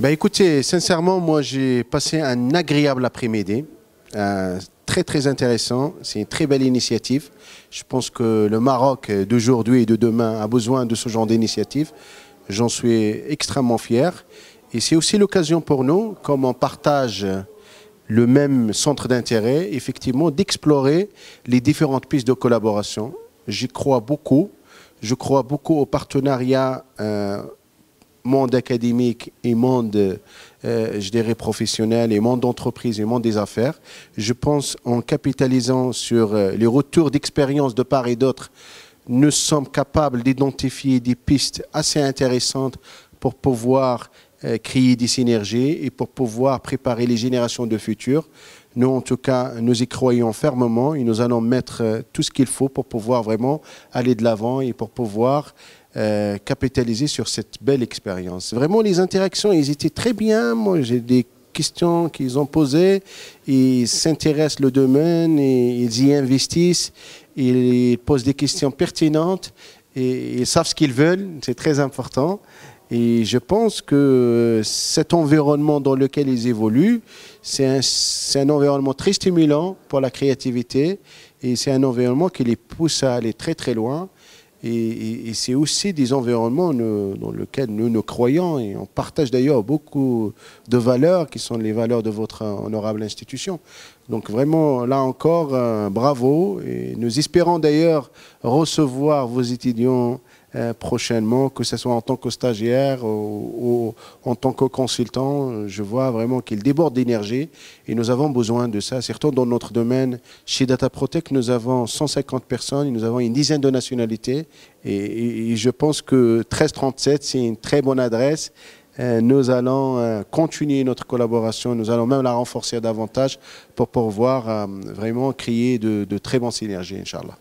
Bah, écoutez, sincèrement, moi j'ai passé un agréable après-midi, euh, très très intéressant, c'est une très belle initiative. Je pense que le Maroc euh, d'aujourd'hui et de demain a besoin de ce genre d'initiative. J'en suis extrêmement fier. Et c'est aussi l'occasion pour nous, comme on partage le même centre d'intérêt, effectivement, d'explorer les différentes pistes de collaboration. J'y crois beaucoup. Je crois beaucoup au partenariat. Euh, monde académique et monde, euh, je dirais, professionnel et monde d'entreprise et monde des affaires. Je pense en capitalisant sur euh, les retours d'expérience de part et d'autre, nous sommes capables d'identifier des pistes assez intéressantes pour pouvoir euh, créer des synergies et pour pouvoir préparer les générations de futur. Nous, en tout cas, nous y croyons fermement et nous allons mettre tout ce qu'il faut pour pouvoir vraiment aller de l'avant et pour pouvoir euh, capitaliser sur cette belle expérience. Vraiment, les interactions, ils étaient très bien. Moi, j'ai des questions qu'ils ont posées. Ils s'intéressent au domaine et ils y investissent. Ils posent des questions pertinentes et ils savent ce qu'ils veulent. C'est très important. Et je pense que cet environnement dans lequel ils évoluent, c'est un, un, environnement très stimulant pour la créativité et c'est un environnement qui les pousse à aller très très loin. Et, c'est aussi des environnements dans lesquels nous nous croyons et on partage d'ailleurs beaucoup de valeurs qui sont les valeurs de votre honorable institution. Donc vraiment, là encore, euh, bravo. Et nous espérons d'ailleurs recevoir vos étudiants euh, prochainement, que ce soit en tant que stagiaire ou, en tant que consultant. Euh, je vois vraiment qu'il déborde d'énergie et nous avons besoin de ça, surtout dans notre domaine. Chez Data Protect, nous avons 150 personnes, nous avons une dizaine de nationalités et, je pense que 1337, c'est une très bonne adresse euh, nous allons continuer notre collaboration, nous allons même la renforcer davantage pour pouvoir vraiment créer de, très bonnes synergies, Inch'Allah.